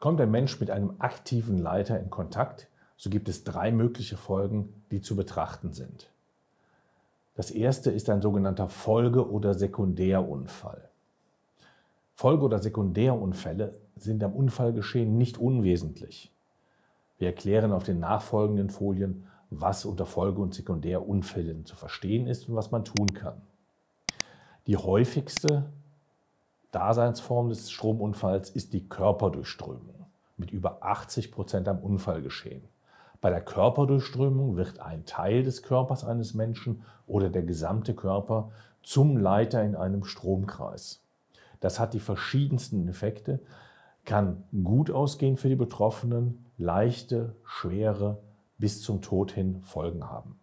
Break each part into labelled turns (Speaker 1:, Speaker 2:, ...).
Speaker 1: Kommt ein Mensch mit einem aktiven Leiter in Kontakt, so gibt es drei mögliche Folgen, die zu betrachten sind. Das erste ist ein sogenannter Folge- oder Sekundärunfall. Folge- oder Sekundärunfälle sind am Unfallgeschehen nicht unwesentlich. Wir erklären auf den nachfolgenden Folien, was unter Folge- und Sekundärunfällen zu verstehen ist und was man tun kann. Die häufigste Daseinsform des Stromunfalls ist die Körperdurchströmung mit über 80 Prozent am Unfall geschehen. Bei der Körperdurchströmung wird ein Teil des Körpers eines Menschen oder der gesamte Körper zum Leiter in einem Stromkreis. Das hat die verschiedensten Effekte, kann gut ausgehen für die Betroffenen, leichte, schwere bis zum Tod hin Folgen haben.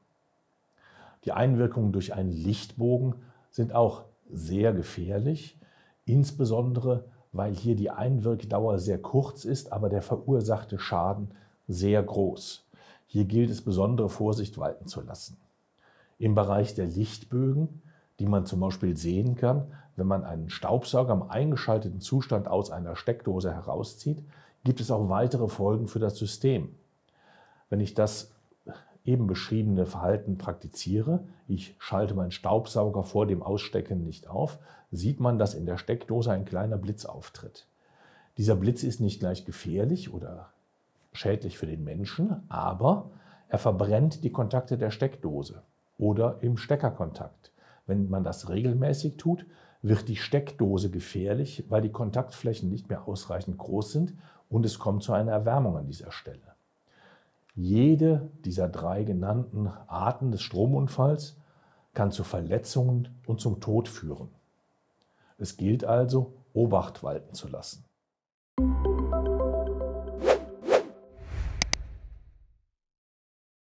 Speaker 1: Die Einwirkungen durch einen Lichtbogen sind auch sehr gefährlich, insbesondere weil hier die Einwirkdauer sehr kurz ist, aber der verursachte Schaden sehr groß. Hier gilt es besondere Vorsicht walten zu lassen. Im Bereich der Lichtbögen, die man zum Beispiel sehen kann, wenn man einen Staubsauger im eingeschalteten Zustand aus einer Steckdose herauszieht, gibt es auch weitere Folgen für das System. Wenn ich das eben beschriebene Verhalten praktiziere, ich schalte meinen Staubsauger vor dem Ausstecken nicht auf, sieht man, dass in der Steckdose ein kleiner Blitz auftritt. Dieser Blitz ist nicht gleich gefährlich oder schädlich für den Menschen, aber er verbrennt die Kontakte der Steckdose oder im Steckerkontakt. Wenn man das regelmäßig tut, wird die Steckdose gefährlich, weil die Kontaktflächen nicht mehr ausreichend groß sind und es kommt zu einer Erwärmung an dieser Stelle. Jede dieser drei genannten Arten des Stromunfalls kann zu Verletzungen und zum Tod führen. Es gilt also, Obacht walten zu lassen.